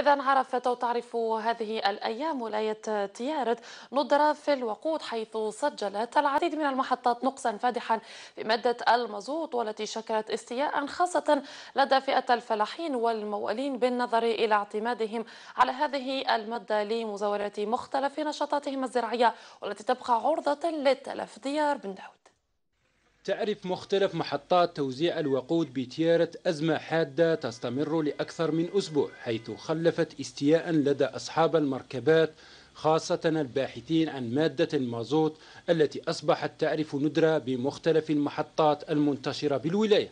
إذا عرفت أو تعرف هذه الأيام ولاية تيارت ندرة في الوقود حيث سجلت العديد من المحطات نقصا فادحا في مادة المازوت والتي شكلت استياء خاصة لدى فئة الفلاحين والموالين بالنظر إلى اعتمادهم على هذه المادة لمزاولة مختلف نشاطاتهم الزراعية والتي تبقى عرضة للتلف ديار بن داود تعرف مختلف محطات توزيع الوقود بتيارة أزمة حادة تستمر لأكثر من أسبوع حيث خلفت استياء لدى أصحاب المركبات خاصة الباحثين عن مادة المازوت التي أصبحت تعرف ندرة بمختلف المحطات المنتشرة بالولاية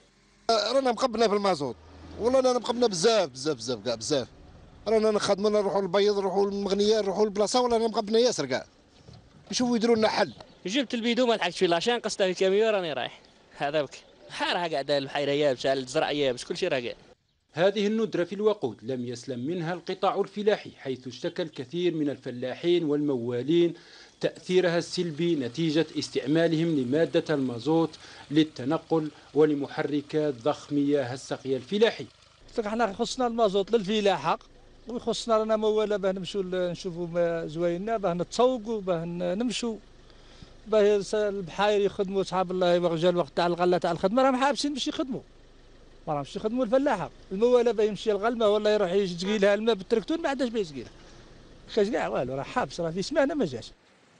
رانا مقبنا في المازوت والله رانا مقبنا بزاف بزاف بزاف كاع بزاف رانا نخدمنا نروحوا للبيض نروحوا للمغنيه نروحوا لبلاصه ولا مقبنا ياسر كاع نشوفوا يديروا لنا حل جبت البيدو ما لحقتش فيه لاشان قصتها في الكاميو راني رايح هذا بك حارها قاعده البحيره يابسه الزرع يابس كل شيء راه قاعد هذه الندرة في الوقود لم يسلم منها القطاع الفلاحي حيث اشتكى الكثير من الفلاحين والموالين تأثيرها السلبي نتيجة استعمالهم لمادة المازوت للتنقل ولمحركات ضخميه مياه السقي الفلاحي احنا خصنا المازوت للفلاحة ويخصنا رانا موالا باه نمشوا نشوفوا زوايننا باه نتسوقوا باه نمشوا باه البحاير يخدموا صحاب الله جا الوقت تاع الغله تاع الخدمه راهم حابسين باش يخدموا ما راهمش يخدموا الفلاحه الموالى باه يمشي الغلمه ولا يروح يسقي لها الماء بالتركتور ما عندهاش باه يسقي لها كاش كاع والو راه حابس راه في سمانه ما جاش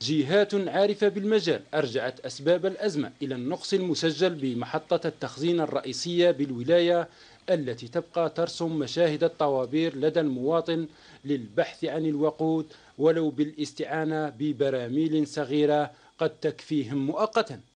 جهات عارفة بالمجال أرجعت أسباب الأزمة إلى النقص المسجل بمحطة التخزين الرئيسية بالولاية التي تبقى ترسم مشاهد الطوابير لدى المواطن للبحث عن الوقود ولو بالاستعانة ببراميل صغيرة قد تكفيهم مؤقتا